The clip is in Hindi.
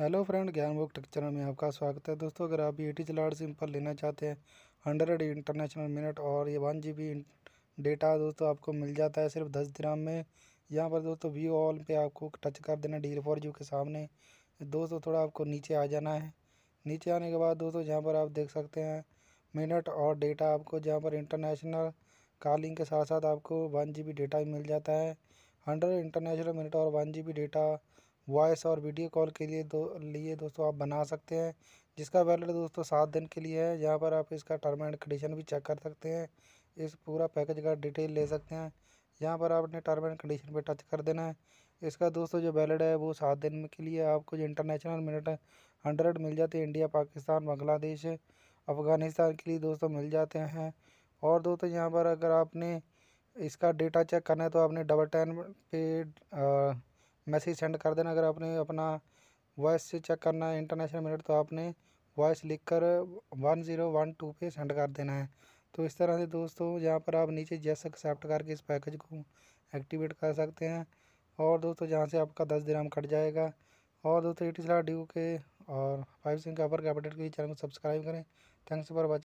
hello friend Gyan book tech channel में आपका स्वागत है दोस्तों अगर आप बी टी लार्ड सिंपल लेना चाहते हैं हंड्रेड इंटरनेशनल मिनट और ये वन जी डेटा दोस्तों आपको मिल जाता है सिर्फ दस दिन में यहाँ पर दोस्तों व्यू ऑल पे आपको टच कर देना डी फॉर यू के सामने दोस्तों थोड़ा आपको नीचे आ जाना है नीचे आने के बाद दोस्तों जहाँ पर आप देख सकते हैं मिनट और डेटा आपको जहाँ पर इंटरनेशनल कॉलिंग के साथ साथ आपको वन जी डेटा मिल जाता है हंड्रेड इंटरनेशनल मिनट और वन जी डेटा वॉइस और वीडियो कॉल के लिए दो लिए दोस्तों आप बना सकते हैं जिसका वैलिड दोस्तों सात दिन के लिए है यहाँ पर आप इसका टर्म एंड कंडीशन भी चेक कर सकते हैं इस पूरा पैकेज का डिटेल ले सकते हैं यहाँ पर आपने टर्म एंड कंडीशन पर टच कर देना है इसका दोस्तों जो वैलिड है वो सात दिन के लिए आपको जो इंटरनेशनल मिनट हंड्रेड मिल जाते हैं इंडिया पाकिस्तान बांग्लादेश अफ़गानिस्तान के लिए दोस्तों मिल जाते हैं और दोस्तों यहाँ पर अगर आपने इसका डेटा चेक करना है तो आपने डबल टेन पे आ, मैसेज सेंड कर देना अगर आपने अपना वॉइस से चेक करना है इंटरनेशनल मिनट तो आपने वॉइस लिख कर वन ज़ीरो वन टू पर सेंड कर देना है तो इस तरह से दोस्तों यहाँ पर आप नीचे जैस एक्सेप्ट करके इस पैकेज को एक्टिवेट कर सकते हैं और दोस्तों जहाँ से आपका दस दिन कट जाएगा और दोस्तों यूटी इस ड्यू के और फाइव सिंह के अपर अपडेट के चैनल को सब्सक्राइब करें थैंक्स फॉर वॉचिंग